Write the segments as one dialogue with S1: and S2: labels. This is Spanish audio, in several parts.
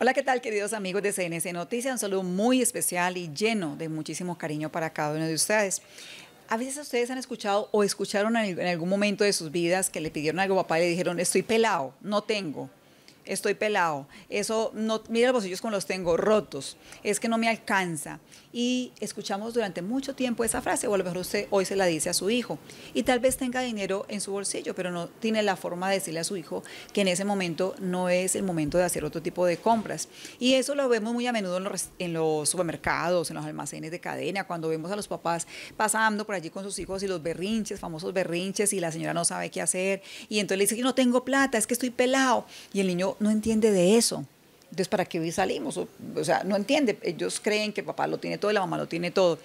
S1: Hola, ¿qué tal queridos amigos de CNC Noticias? Un saludo muy especial y lleno de muchísimo cariño para cada uno de ustedes. A veces ustedes han escuchado o escucharon en algún momento de sus vidas que le pidieron algo a papá y le dijeron, estoy pelado, no tengo estoy pelado, eso no, mira los bolsillos como los tengo rotos, es que no me alcanza. Y escuchamos durante mucho tiempo esa frase, o a lo mejor usted hoy se la dice a su hijo, y tal vez tenga dinero en su bolsillo, pero no tiene la forma de decirle a su hijo que en ese momento no es el momento de hacer otro tipo de compras. Y eso lo vemos muy a menudo en los, supermercados, en los almacenes de cadena, cuando vemos a los papás pasando por allí con sus hijos y los berrinches, famosos berrinches, y la señora no sabe qué hacer, y entonces le dice que no tengo plata, es que estoy pelado, y el niño no entiende de eso. Entonces, ¿para qué hoy salimos? O, sea, no entiende. Ellos creen que papá lo tiene todo y la mamá lo tiene todo.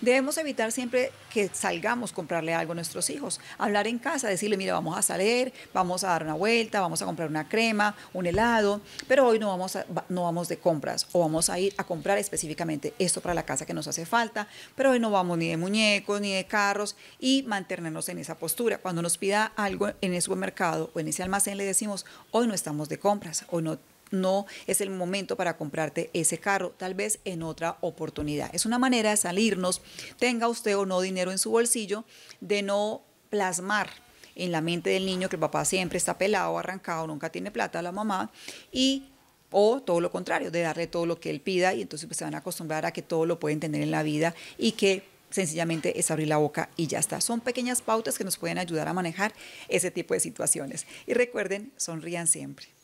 S1: Debemos evitar siempre que salgamos comprarle algo a nuestros hijos. Hablar en casa, decirle, mira, vamos a salir, vamos a dar una vuelta, vamos a comprar una crema, un helado, pero hoy no vamos, a, no vamos de compras o vamos a ir a comprar específicamente esto para la casa que nos hace falta, pero hoy no vamos ni de muñecos, ni de carros y mantenernos en esa postura. Cuando nos pida algo en ese supermercado o en ese almacén, le decimos, hoy no estamos de compras, hoy no no es el momento para comprarte ese carro, tal vez en otra oportunidad. Es una manera de salirnos, tenga usted o no dinero en su bolsillo, de no plasmar en la mente del niño que el papá siempre está pelado, arrancado, nunca tiene plata, la mamá, y o todo lo contrario, de darle todo lo que él pida y entonces pues, se van a acostumbrar a que todo lo pueden tener en la vida y que sencillamente es abrir la boca y ya está. Son pequeñas pautas que nos pueden ayudar a manejar ese tipo de situaciones. Y recuerden, sonrían siempre.